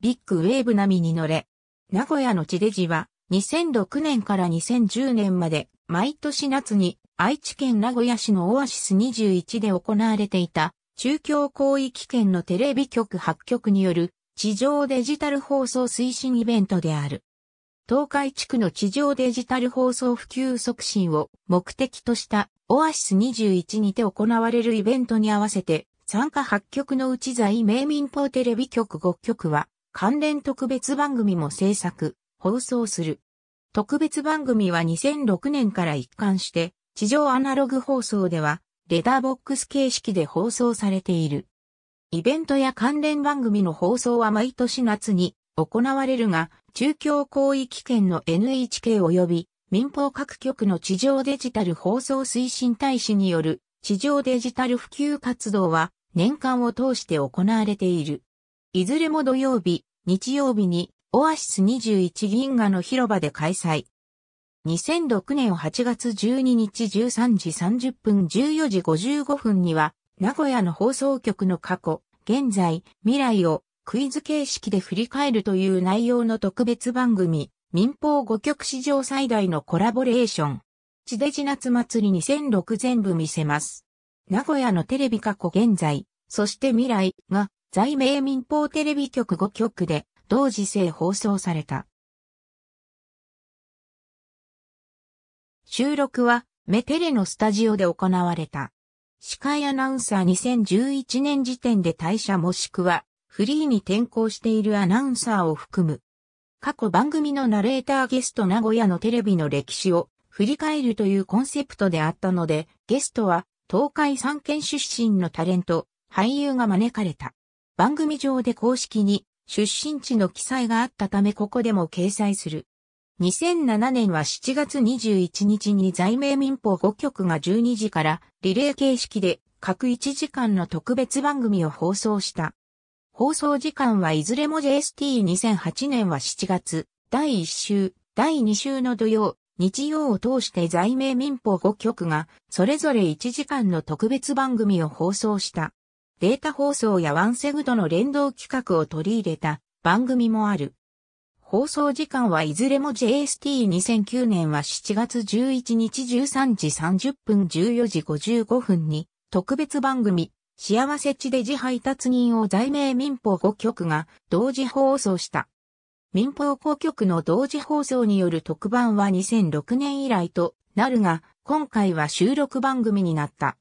ビッグウェーブ並みに乗れ。名古屋の地デジは2006年から2010年まで毎年夏に愛知県名古屋市のオアシス21で行われていた中京広域圏のテレビ局8局による地上デジタル放送推進イベントである。東海地区の地上デジタル放送普及促進を目的としたオアシス21にて行われるイベントに合わせて参加8局のうち在名民放テレビ局5局は関連特別番組も制作、放送する。特別番組は2006年から一貫して、地上アナログ放送では、レダーボックス形式で放送されている。イベントや関連番組の放送は毎年夏に行われるが、中京広域圏の NHK 及び民放各局の地上デジタル放送推進大使による地上デジタル普及活動は年間を通して行われている。いずれも土曜日、日曜日にオアシス21銀河の広場で開催。2006年8月12日13時30分14時55分には、名古屋の放送局の過去、現在、未来をクイズ形式で振り返るという内容の特別番組、民放5局史上最大のコラボレーション。地デジ夏祭り2006全部見せます。名古屋のテレビ過去現在、そして未来が在名民放テレビ局5局で同時制放送された。収録はメテレのスタジオで行われた。司会アナウンサー2011年時点で退社もしくはフリーに転校しているアナウンサーを含む。過去番組のナレーターゲスト名古屋のテレビの歴史を振り返るというコンセプトであったので、ゲストは東海三県出身のタレント、俳優が招かれた。番組上で公式に出身地の記載があったためここでも掲載する。2007年は7月21日に在名民放5局が12時からリレー形式で各1時間の特別番組を放送した。放送時間はいずれも JST2008 年は7月、第1週、第2週の土曜、日曜を通して在名民放5局がそれぞれ1時間の特別番組を放送した。データ放送やワンセグとの連動企画を取り入れた番組もある。放送時間はいずれも JST2009 年は7月11日13時30分14時55分に特別番組幸せ地で自配達人を在名民放5局が同時放送した。民放5局の同時放送による特番は2006年以来となるが、今回は収録番組になった。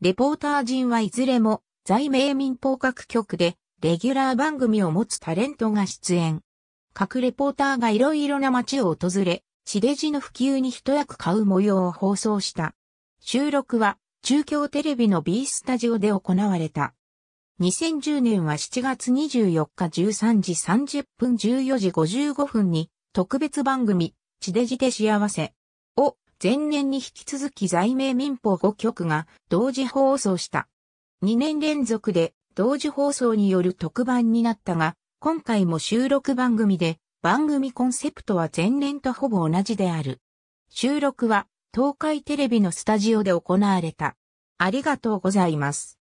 レポーター陣はいずれも在明民放各局でレギュラー番組を持つタレントが出演。各レポーターが色々な街を訪れ、地デジの普及に一役買う模様を放送した。収録は中京テレビの B スタジオで行われた。2010年は7月24日13時30分14時55分に特別番組、地デジで幸せを前年に引き続き在明民放5局が同時放送した。2年連続で同時放送による特番になったが、今回も収録番組で、番組コンセプトは前年とほぼ同じである。収録は東海テレビのスタジオで行われた。ありがとうございます。